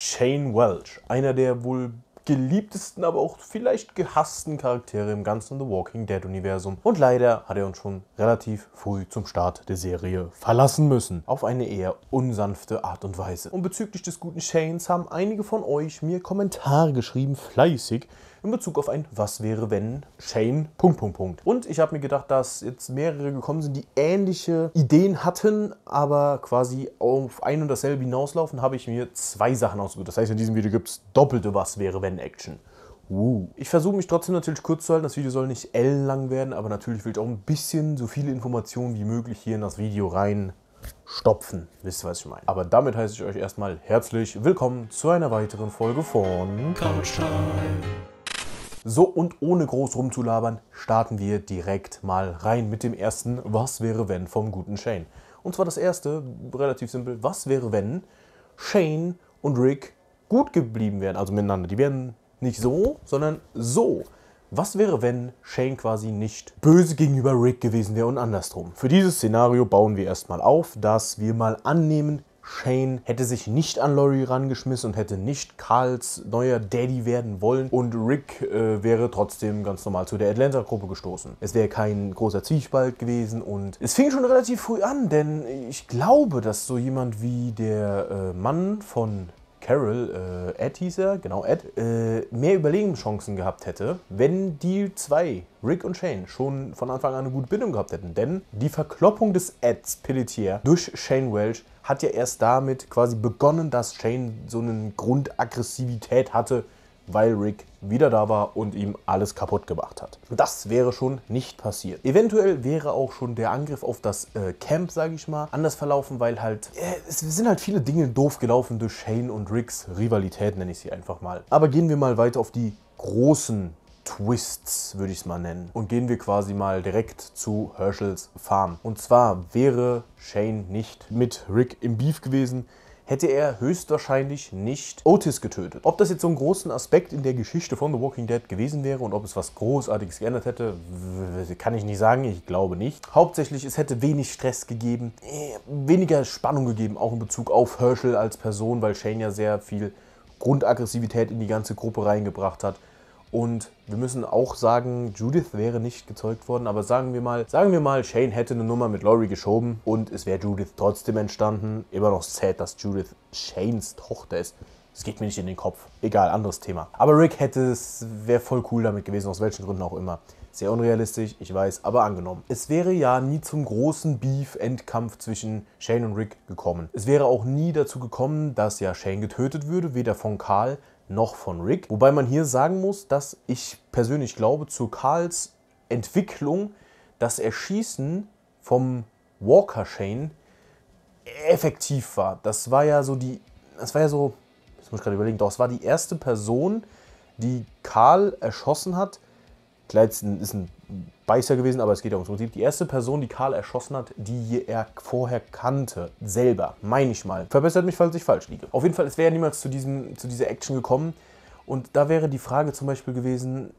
Shane Welch, einer der wohl geliebtesten, aber auch vielleicht gehassten Charaktere im ganzen The Walking Dead Universum. Und leider hat er uns schon relativ früh zum Start der Serie verlassen müssen. Auf eine eher unsanfte Art und Weise. Und bezüglich des guten Shanes haben einige von euch mir Kommentare geschrieben, fleißig, in Bezug auf ein Was wäre wenn Shane Punkt Punkt Punkt. Und ich habe mir gedacht, dass jetzt mehrere gekommen sind, die ähnliche Ideen hatten, aber quasi auf ein und dasselbe hinauslaufen, habe ich mir zwei Sachen ausgesucht. Das heißt, in diesem Video gibt es doppelte Was wäre wenn Action. Uh. Ich versuche mich trotzdem natürlich kurz zu halten. Das Video soll nicht ellenlang werden, aber natürlich will ich auch ein bisschen so viele Informationen wie möglich hier in das Video rein stopfen. Wisst ihr, was ich meine? Aber damit heiße ich euch erstmal herzlich willkommen zu einer weiteren Folge von Couch Time. So und ohne groß rumzulabern, starten wir direkt mal rein mit dem ersten Was wäre wenn vom guten Shane. Und zwar das erste, relativ simpel, was wäre wenn Shane und Rick gut geblieben wären, also miteinander. Die wären nicht so, sondern so. Was wäre, wenn Shane quasi nicht böse gegenüber Rick gewesen wäre und andersrum? Für dieses Szenario bauen wir erstmal auf, dass wir mal annehmen, Shane hätte sich nicht an Laurie rangeschmissen und hätte nicht Carls neuer Daddy werden wollen und Rick äh, wäre trotzdem ganz normal zu der Atlanta-Gruppe gestoßen. Es wäre kein großer Zwiespalt gewesen und es fing schon relativ früh an, denn ich glaube, dass so jemand wie der äh, Mann von Carol, äh, Ed hieß er, genau Ed, äh, mehr Überlebenschancen gehabt hätte, wenn die zwei, Rick und Shane, schon von Anfang an eine gute Bindung gehabt hätten. Denn die Verkloppung des Eds Pelletier durch Shane Welsh hat ja erst damit quasi begonnen, dass Shane so eine Grundaggressivität hatte, weil Rick wieder da war und ihm alles kaputt gemacht hat. Das wäre schon nicht passiert. Eventuell wäre auch schon der Angriff auf das äh, Camp, sage ich mal, anders verlaufen, weil halt äh, es sind halt viele Dinge doof gelaufen durch Shane und Ricks Rivalität, nenne ich sie einfach mal. Aber gehen wir mal weiter auf die großen Twists, würde ich es mal nennen. Und gehen wir quasi mal direkt zu Herschels Farm. Und zwar wäre Shane nicht mit Rick im Beef gewesen, hätte er höchstwahrscheinlich nicht Otis getötet. Ob das jetzt so einen großen Aspekt in der Geschichte von The Walking Dead gewesen wäre und ob es was Großartiges geändert hätte, kann ich nicht sagen. Ich glaube nicht. Hauptsächlich, es hätte wenig Stress gegeben, äh, weniger Spannung gegeben, auch in Bezug auf Herschel als Person, weil Shane ja sehr viel Grundaggressivität in die ganze Gruppe reingebracht hat. Und wir müssen auch sagen, Judith wäre nicht gezeugt worden, aber sagen wir mal, sagen wir mal, Shane hätte eine Nummer mit Laurie geschoben und es wäre Judith trotzdem entstanden. Immer noch sad, dass Judith Shanes Tochter ist. Das geht mir nicht in den Kopf. Egal, anderes Thema. Aber Rick hätte es, wäre voll cool damit gewesen, aus welchen Gründen auch immer. Sehr unrealistisch, ich weiß, aber angenommen. Es wäre ja nie zum großen Beef-Endkampf zwischen Shane und Rick gekommen. Es wäre auch nie dazu gekommen, dass ja Shane getötet würde, weder von Karl noch von Rick. Wobei man hier sagen muss, dass ich persönlich glaube, zu Carls Entwicklung das Erschießen vom Walker Shane effektiv war. Das war ja so die, das war ja so, jetzt muss ich gerade überlegen, doch, es war die erste Person, die Karl erschossen hat, Klar, ist ein Beißer gewesen, aber es geht ja ums Prinzip. Die erste Person, die Karl erschossen hat, die er vorher kannte, selber, meine ich mal. Verbessert mich, falls ich falsch liege. Auf jeden Fall, es wäre niemals zu, diesem, zu dieser Action gekommen. Und da wäre die Frage zum Beispiel gewesen,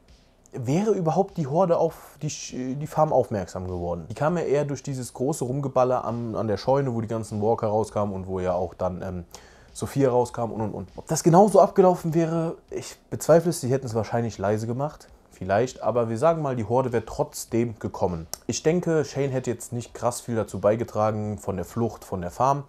wäre überhaupt die Horde auf die, die Farm aufmerksam geworden. Die kam ja eher durch dieses große Rumgeballer am, an der Scheune, wo die ganzen Walker rauskamen und wo ja auch dann ähm, Sophia rauskam und und und. Ob das genauso abgelaufen wäre, ich bezweifle es, sie hätten es wahrscheinlich leise gemacht vielleicht, aber wir sagen mal, die Horde wäre trotzdem gekommen. Ich denke, Shane hätte jetzt nicht krass viel dazu beigetragen von der Flucht, von der Farm.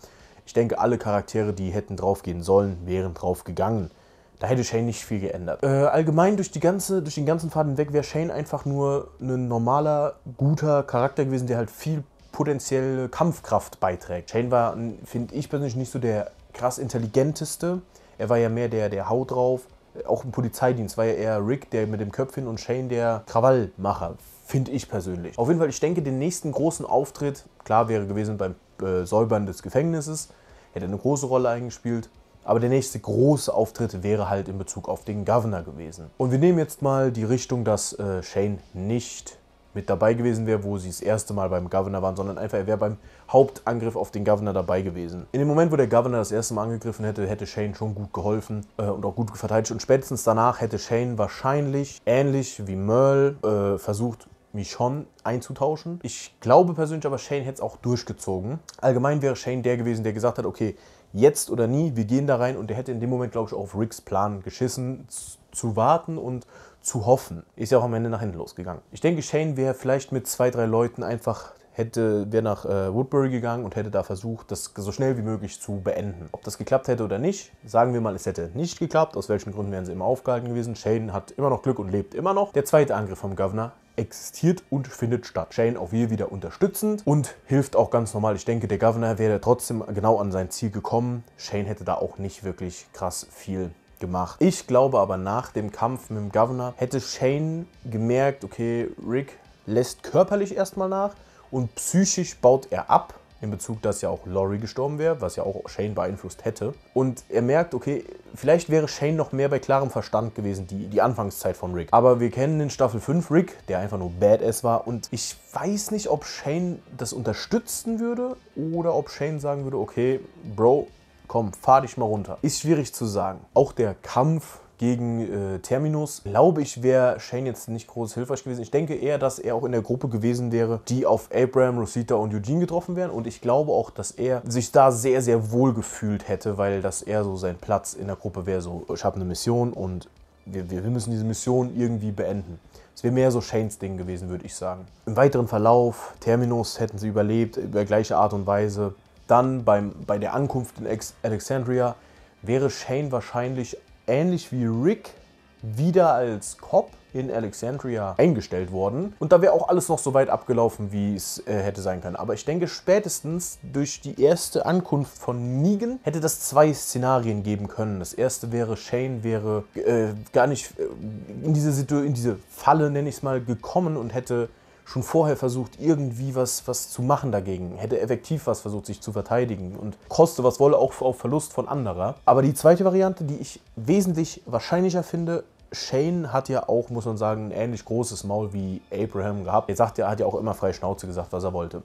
Ich denke, alle Charaktere, die hätten draufgehen sollen, wären draufgegangen. Da hätte Shane nicht viel geändert. Äh, allgemein durch, die ganze, durch den ganzen Faden weg wäre Shane einfach nur ein normaler, guter Charakter gewesen, der halt viel potenzielle Kampfkraft beiträgt. Shane war, finde ich persönlich, nicht so der krass intelligenteste. Er war ja mehr der, der Haut drauf, auch im Polizeidienst war ja eher Rick, der mit dem Köpfchen und Shane der Krawallmacher, finde ich persönlich. Auf jeden Fall, ich denke, den nächsten großen Auftritt, klar wäre gewesen beim äh, Säubern des Gefängnisses, hätte eine große Rolle eingespielt. Aber der nächste große Auftritt wäre halt in Bezug auf den Governor gewesen. Und wir nehmen jetzt mal die Richtung, dass äh, Shane nicht mit dabei gewesen wäre, wo sie das erste Mal beim Governor waren, sondern einfach, er wäre beim Hauptangriff auf den Governor dabei gewesen. In dem Moment, wo der Governor das erste Mal angegriffen hätte, hätte Shane schon gut geholfen äh, und auch gut verteidigt. Und spätestens danach hätte Shane wahrscheinlich ähnlich wie Merle äh, versucht, Michonne einzutauschen. Ich glaube persönlich aber, Shane hätte es auch durchgezogen. Allgemein wäre Shane der gewesen, der gesagt hat, okay, jetzt oder nie, wir gehen da rein. Und der hätte in dem Moment, glaube ich, auf Ricks Plan geschissen, zu warten und zu hoffen. Ist ja auch am Ende nach hinten losgegangen. Ich denke, Shane wäre vielleicht mit zwei, drei Leuten einfach hätte wäre nach äh, Woodbury gegangen und hätte da versucht, das so schnell wie möglich zu beenden. Ob das geklappt hätte oder nicht, sagen wir mal, es hätte nicht geklappt. Aus welchen Gründen wären sie immer aufgehalten gewesen? Shane hat immer noch Glück und lebt immer noch. Der zweite Angriff vom Governor existiert und findet statt. Shane auch hier wieder unterstützend und hilft auch ganz normal. Ich denke, der Governor wäre trotzdem genau an sein Ziel gekommen. Shane hätte da auch nicht wirklich krass viel gemacht. Ich glaube aber, nach dem Kampf mit dem Governor hätte Shane gemerkt, okay, Rick lässt körperlich erstmal nach und psychisch baut er ab. In Bezug, dass ja auch Laurie gestorben wäre, was ja auch Shane beeinflusst hätte. Und er merkt, okay, vielleicht wäre Shane noch mehr bei klarem Verstand gewesen, die, die Anfangszeit von Rick. Aber wir kennen den Staffel 5 Rick, der einfach nur Badass war. Und ich weiß nicht, ob Shane das unterstützen würde oder ob Shane sagen würde, okay, Bro, komm, fahr dich mal runter. Ist schwierig zu sagen. Auch der Kampf gegen äh, Terminus. Glaube ich, wäre Shane jetzt nicht groß hilfreich gewesen. Ich denke eher, dass er auch in der Gruppe gewesen wäre, die auf Abraham, Rosita und Eugene getroffen wären. Und ich glaube auch, dass er sich da sehr, sehr wohl gefühlt hätte, weil das eher so sein Platz in der Gruppe wäre. So, ich habe eine Mission und wir, wir müssen diese Mission irgendwie beenden. Es wäre mehr so Shanes Ding gewesen, würde ich sagen. Im weiteren Verlauf, Terminus hätten sie überlebt, über äh, gleiche Art und Weise. Dann beim, bei der Ankunft in Alexandria wäre Shane wahrscheinlich ähnlich wie Rick wieder als Cop in Alexandria eingestellt worden. Und da wäre auch alles noch so weit abgelaufen, wie es äh, hätte sein können. Aber ich denke, spätestens durch die erste Ankunft von Negan hätte das zwei Szenarien geben können. Das erste wäre, Shane wäre äh, gar nicht äh, in, diese in diese Falle, nenne ich es mal, gekommen und hätte schon vorher versucht, irgendwie was, was zu machen dagegen. Hätte effektiv was versucht, sich zu verteidigen und koste was wolle, auch auf Verlust von anderer. Aber die zweite Variante, die ich wesentlich wahrscheinlicher finde, Shane hat ja auch, muss man sagen, ein ähnlich großes Maul wie Abraham gehabt. Er sagt ja, hat ja auch immer freie Schnauze gesagt, was er wollte.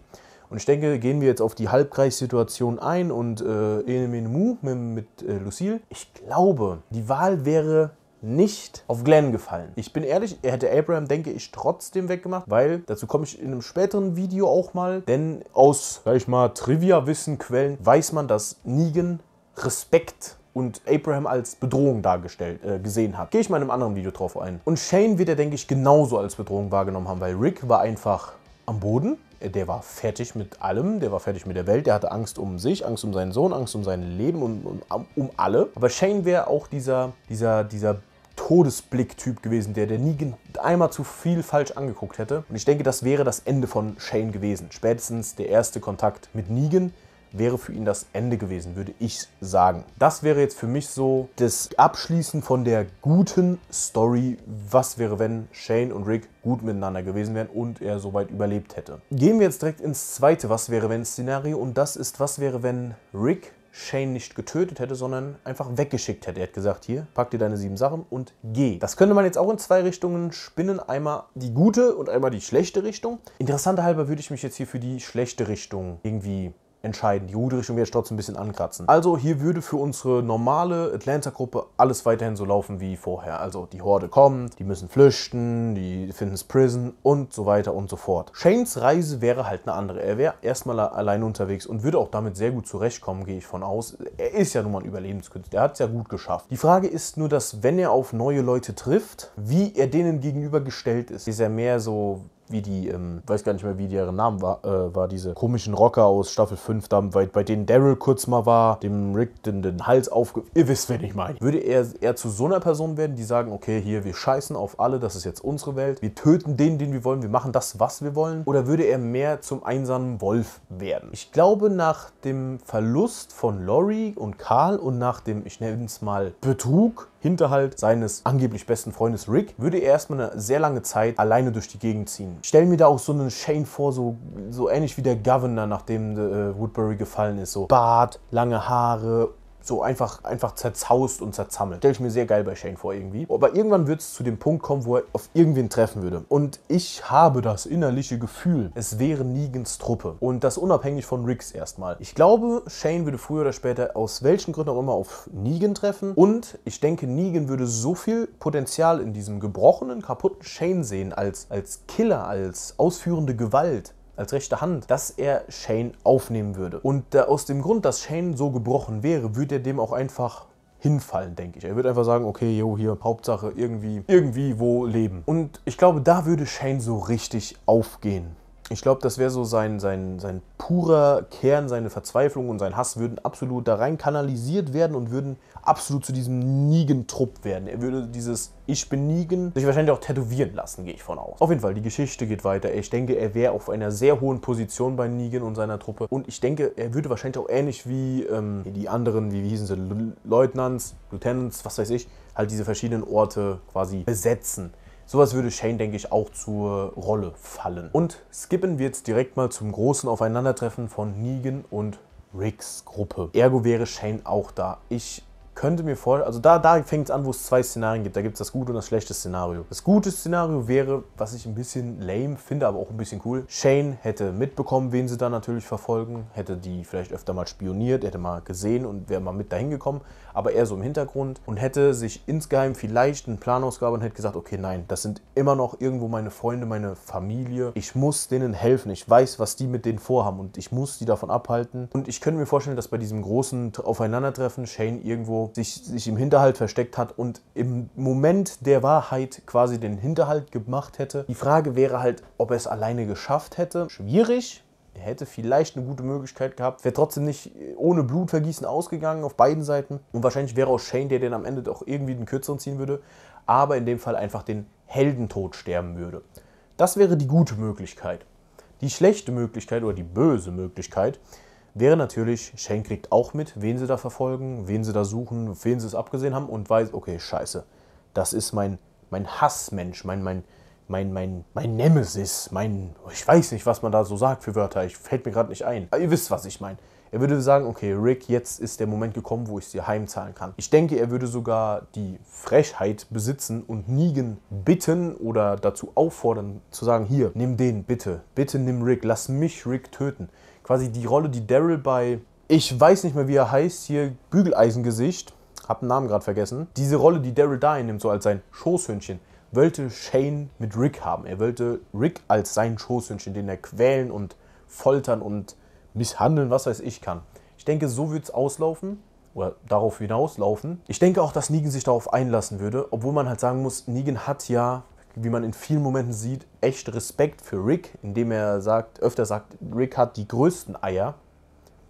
Und ich denke, gehen wir jetzt auf die Halbkreissituation ein und äh, Enemenu mit, mit äh, Lucille. Ich glaube, die Wahl wäre nicht auf Glenn gefallen. Ich bin ehrlich, er hätte Abraham, denke ich, trotzdem weggemacht, weil, dazu komme ich in einem späteren Video auch mal, denn aus, sag ich mal, Trivia-Wissen-Quellen weiß man, dass Negan Respekt und Abraham als Bedrohung dargestellt, äh, gesehen hat. Gehe ich mal in einem anderen Video drauf ein. Und Shane wird er, denke ich, genauso als Bedrohung wahrgenommen haben, weil Rick war einfach am Boden. Der war fertig mit allem, der war fertig mit der Welt, der hatte Angst um sich, Angst um seinen Sohn, Angst um sein Leben und um, um, um alle. Aber Shane wäre auch dieser, dieser, dieser Todesblick-Typ gewesen, der, der nie einmal zu viel falsch angeguckt hätte. Und ich denke, das wäre das Ende von Shane gewesen. Spätestens der erste Kontakt mit Negan wäre für ihn das Ende gewesen, würde ich sagen. Das wäre jetzt für mich so das Abschließen von der guten Story, was wäre, wenn Shane und Rick gut miteinander gewesen wären und er soweit überlebt hätte. Gehen wir jetzt direkt ins zweite Was wäre, wenn Szenario und das ist, was wäre, wenn Rick Shane nicht getötet hätte, sondern einfach weggeschickt hätte. Er hat gesagt, hier, pack dir deine sieben Sachen und geh. Das könnte man jetzt auch in zwei Richtungen spinnen. Einmal die gute und einmal die schlechte Richtung. Interessanter halber würde ich mich jetzt hier für die schlechte Richtung irgendwie entscheiden. Die Hudrich und trotzdem ein bisschen ankratzen. Also hier würde für unsere normale Atlanta-Gruppe alles weiterhin so laufen wie vorher. Also die Horde kommt, die müssen flüchten, die finden es Prison und so weiter und so fort. Shanes Reise wäre halt eine andere. Er wäre erstmal allein unterwegs und würde auch damit sehr gut zurechtkommen, gehe ich von aus. Er ist ja nun mal ein Überlebenskünstler, er hat es ja gut geschafft. Die Frage ist nur, dass wenn er auf neue Leute trifft, wie er denen gegenübergestellt ist. Ist er mehr so wie die, ähm, weiß gar nicht mehr, wie deren Namen war, äh, war diese komischen Rocker aus Staffel 5, da, bei, bei denen Daryl kurz mal war, dem Rick den, den Hals aufge... Ihr wisst, wen ich meine. Würde er eher zu so einer Person werden, die sagen, okay, hier, wir scheißen auf alle, das ist jetzt unsere Welt, wir töten den, den wir wollen, wir machen das, was wir wollen? Oder würde er mehr zum einsamen Wolf werden? Ich glaube, nach dem Verlust von Lori und Karl und nach dem, ich nenne es mal, Betrug Hinterhalt seines angeblich besten Freundes Rick, würde er erstmal eine sehr lange Zeit alleine durch die Gegend ziehen. Ich stell mir da auch so einen Shane vor, so, so ähnlich wie der Governor, nachdem äh, Woodbury gefallen ist. So Bart, lange Haare, so einfach, einfach zerzaust und zerzammelt. Stelle ich mir sehr geil bei Shane vor irgendwie. Aber irgendwann wird es zu dem Punkt kommen, wo er auf irgendwen treffen würde. Und ich habe das innerliche Gefühl, es wäre Negans Truppe. Und das unabhängig von Riggs erstmal. Ich glaube, Shane würde früher oder später aus welchen Gründen auch immer auf Negan treffen. Und ich denke, Negan würde so viel Potenzial in diesem gebrochenen, kaputten Shane sehen als, als Killer, als ausführende Gewalt als rechte Hand, dass er Shane aufnehmen würde. Und äh, aus dem Grund, dass Shane so gebrochen wäre, würde er dem auch einfach hinfallen, denke ich. Er würde einfach sagen, okay, jo, hier, Hauptsache irgendwie, irgendwie wo leben. Und ich glaube, da würde Shane so richtig aufgehen ich glaube, das wäre so sein, sein, sein purer Kern, seine Verzweiflung und sein Hass würden absolut da rein kanalisiert werden und würden absolut zu diesem Nigen-Trupp werden. Er würde dieses Ich bin Nigen sich wahrscheinlich auch tätowieren lassen, gehe ich von aus. Auf jeden Fall, die Geschichte geht weiter. Ich denke, er wäre auf einer sehr hohen Position bei Nigen und seiner Truppe. Und ich denke, er würde wahrscheinlich auch ähnlich wie ähm, die anderen, wie, wie hießen sie, Leutnants, Lieutenants, was weiß ich, halt diese verschiedenen Orte quasi besetzen. Sowas würde Shane, denke ich, auch zur Rolle fallen. Und skippen wir jetzt direkt mal zum großen Aufeinandertreffen von Negan und Ricks Gruppe. Ergo wäre Shane auch da. Ich könnte mir vorstellen, also da, da fängt es an, wo es zwei Szenarien gibt. Da gibt es das gute und das schlechte Szenario. Das gute Szenario wäre, was ich ein bisschen lame finde, aber auch ein bisschen cool. Shane hätte mitbekommen, wen sie da natürlich verfolgen, hätte die vielleicht öfter mal spioniert, hätte mal gesehen und wäre mal mit dahin gekommen, aber eher so im Hintergrund und hätte sich insgeheim vielleicht einen Plan ausgearbeitet und hätte gesagt, okay, nein, das sind immer noch irgendwo meine Freunde, meine Familie. Ich muss denen helfen. Ich weiß, was die mit denen vorhaben und ich muss die davon abhalten. Und ich könnte mir vorstellen, dass bei diesem großen Aufeinandertreffen Shane irgendwo sich, sich im Hinterhalt versteckt hat und im Moment der Wahrheit quasi den Hinterhalt gemacht hätte. Die Frage wäre halt, ob er es alleine geschafft hätte. Schwierig, er hätte vielleicht eine gute Möglichkeit gehabt, wäre trotzdem nicht ohne Blutvergießen ausgegangen auf beiden Seiten. Und wahrscheinlich wäre auch Shane, der den am Ende doch irgendwie den kürzeren ziehen würde, aber in dem Fall einfach den Heldentod sterben würde. Das wäre die gute Möglichkeit. Die schlechte Möglichkeit oder die böse Möglichkeit wäre natürlich, Shane kriegt auch mit, wen sie da verfolgen, wen sie da suchen, wen sie es abgesehen haben und weiß, okay, scheiße, das ist mein, mein Hassmensch, mein, mein, mein, mein, mein Nemesis, mein, ich weiß nicht, was man da so sagt für Wörter, ich fällt mir gerade nicht ein. Aber ihr wisst, was ich meine. Er würde sagen, okay, Rick, jetzt ist der Moment gekommen, wo ich sie heimzahlen kann. Ich denke, er würde sogar die Frechheit besitzen und Negan bitten oder dazu auffordern, zu sagen, hier, nimm den, bitte, bitte nimm Rick, lass mich Rick töten quasi die Rolle, die Daryl bei, ich weiß nicht mehr, wie er heißt, hier Bügeleisengesicht, hab den Namen gerade vergessen, diese Rolle, die Daryl da einnimmt, so als sein Schoßhündchen, wollte Shane mit Rick haben. Er wollte Rick als sein Schoßhündchen, den er quälen und foltern und misshandeln, was weiß ich kann. Ich denke, so wird es auslaufen oder darauf hinauslaufen. Ich denke auch, dass Negan sich darauf einlassen würde, obwohl man halt sagen muss, Negan hat ja wie man in vielen Momenten sieht, echt Respekt für Rick, indem er sagt, öfter sagt, Rick hat die größten Eier,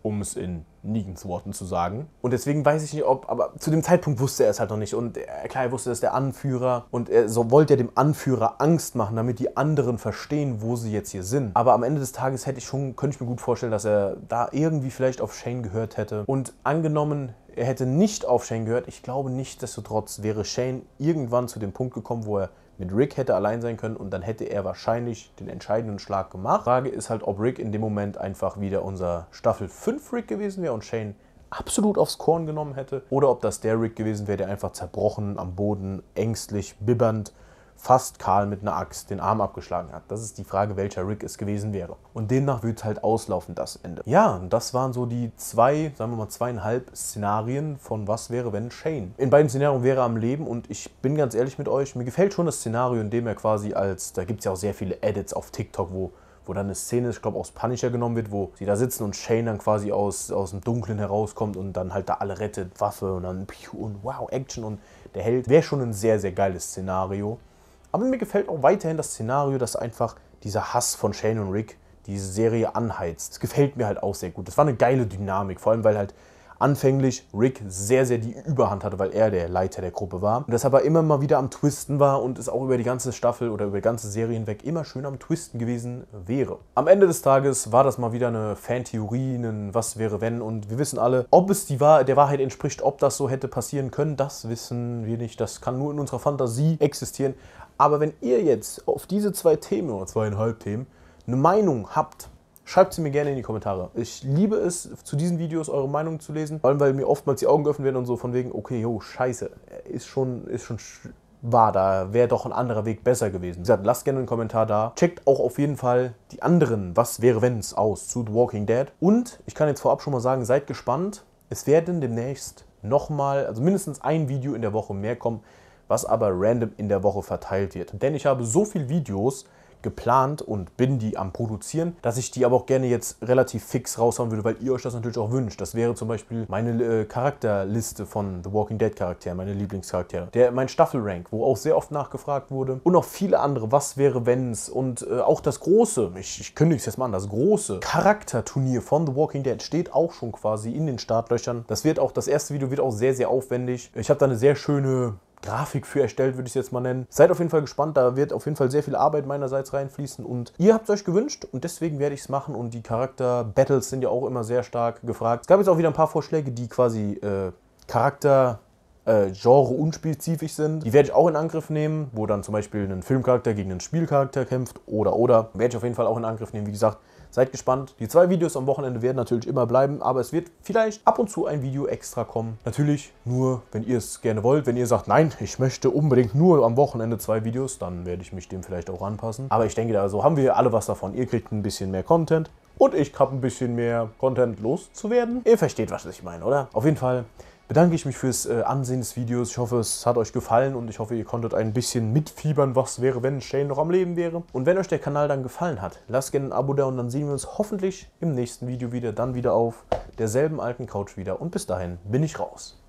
um es in Negans Worten zu sagen. Und deswegen weiß ich nicht, ob, aber zu dem Zeitpunkt wusste er es halt noch nicht. Und er, klar, er wusste, dass der Anführer und er, so wollte er dem Anführer Angst machen, damit die anderen verstehen, wo sie jetzt hier sind. Aber am Ende des Tages hätte ich schon, könnte ich mir gut vorstellen, dass er da irgendwie vielleicht auf Shane gehört hätte. Und angenommen, er hätte nicht auf Shane gehört, ich glaube nicht, desto trotz wäre Shane irgendwann zu dem Punkt gekommen, wo er mit Rick hätte allein sein können und dann hätte er wahrscheinlich den entscheidenden Schlag gemacht. Frage ist halt, ob Rick in dem Moment einfach wieder unser Staffel 5 Rick gewesen wäre und Shane absolut aufs Korn genommen hätte oder ob das der Rick gewesen wäre, der einfach zerbrochen am Boden, ängstlich, bibbernd fast Karl mit einer Axt den Arm abgeschlagen hat. Das ist die Frage, welcher Rick es gewesen wäre. Und demnach wird halt auslaufen, das Ende. Ja, das waren so die zwei, sagen wir mal zweieinhalb Szenarien von was wäre, wenn Shane. In beiden Szenarien wäre er am Leben und ich bin ganz ehrlich mit euch, mir gefällt schon das Szenario, in dem er quasi als, da gibt es ja auch sehr viele Edits auf TikTok, wo wo dann eine Szene ist, ich glaube, aus Punisher genommen wird, wo sie da sitzen und Shane dann quasi aus, aus dem Dunklen herauskommt und dann halt da alle rettet, Waffe und dann und wow, Action und der Held. Wäre schon ein sehr, sehr geiles Szenario. Aber mir gefällt auch weiterhin das Szenario, dass einfach dieser Hass von Shane und Rick diese Serie anheizt. Das gefällt mir halt auch sehr gut. Das war eine geile Dynamik, vor allem weil halt anfänglich Rick sehr, sehr die Überhand hatte, weil er der Leiter der Gruppe war. Und das aber immer mal wieder am Twisten war und es auch über die ganze Staffel oder über die ganze Serie hinweg immer schön am Twisten gewesen wäre. Am Ende des Tages war das mal wieder eine Fantheorie, ein Was wäre wenn und wir wissen alle, ob es die Wahr der Wahrheit entspricht, ob das so hätte passieren können, das wissen wir nicht. Das kann nur in unserer Fantasie existieren. Aber wenn ihr jetzt auf diese zwei Themen oder zweieinhalb Themen eine Meinung habt, schreibt sie mir gerne in die Kommentare. Ich liebe es, zu diesen Videos eure Meinung zu lesen, vor allem weil mir oftmals die Augen geöffnet werden und so von wegen, okay, jo, scheiße, ist schon, ist schon war, da wäre doch ein anderer Weg besser gewesen. Wie gesagt, lasst gerne einen Kommentar da. Checkt auch auf jeden Fall die anderen Was wäre wenn's aus zu The Walking Dead. Und ich kann jetzt vorab schon mal sagen, seid gespannt. Es werden demnächst nochmal, also mindestens ein Video in der Woche mehr kommen was aber random in der Woche verteilt wird. Denn ich habe so viele Videos geplant und bin die am Produzieren, dass ich die aber auch gerne jetzt relativ fix raushauen würde, weil ihr euch das natürlich auch wünscht. Das wäre zum Beispiel meine äh, Charakterliste von The Walking Dead Charakteren, meine Lieblingscharaktere, der, mein Staffelrank, wo auch sehr oft nachgefragt wurde und auch viele andere, was wäre wenn's und äh, auch das große, ich, ich kündige es jetzt mal an, das große Charakterturnier von The Walking Dead steht auch schon quasi in den Startlöchern. Das wird auch, das erste Video wird auch sehr, sehr aufwendig. Ich habe da eine sehr schöne Grafik für erstellt, würde ich es jetzt mal nennen. Seid auf jeden Fall gespannt, da wird auf jeden Fall sehr viel Arbeit meinerseits reinfließen und ihr habt es euch gewünscht und deswegen werde ich es machen und die Charakter-Battles sind ja auch immer sehr stark gefragt. Es gab jetzt auch wieder ein paar Vorschläge, die quasi äh, Charakter... Äh, Genre unspezifisch sind. Die werde ich auch in Angriff nehmen, wo dann zum Beispiel ein Filmcharakter gegen einen Spielcharakter kämpft oder oder. Werde ich auf jeden Fall auch in Angriff nehmen. Wie gesagt, Seid gespannt. Die zwei Videos am Wochenende werden natürlich immer bleiben, aber es wird vielleicht ab und zu ein Video extra kommen. Natürlich nur, wenn ihr es gerne wollt. Wenn ihr sagt, nein, ich möchte unbedingt nur am Wochenende zwei Videos, dann werde ich mich dem vielleicht auch anpassen. Aber ich denke, da so haben wir alle was davon. Ihr kriegt ein bisschen mehr Content und ich habe ein bisschen mehr Content loszuwerden. Ihr versteht, was ich meine, oder? Auf jeden Fall bedanke ich mich fürs äh, Ansehen des Videos. Ich hoffe, es hat euch gefallen und ich hoffe, ihr konntet ein bisschen mitfiebern, was wäre, wenn Shane noch am Leben wäre. Und wenn euch der Kanal dann gefallen hat, lasst gerne ein Abo da und dann sehen wir uns hoffentlich im nächsten Video wieder, dann wieder auf derselben alten Couch wieder. Und bis dahin bin ich raus.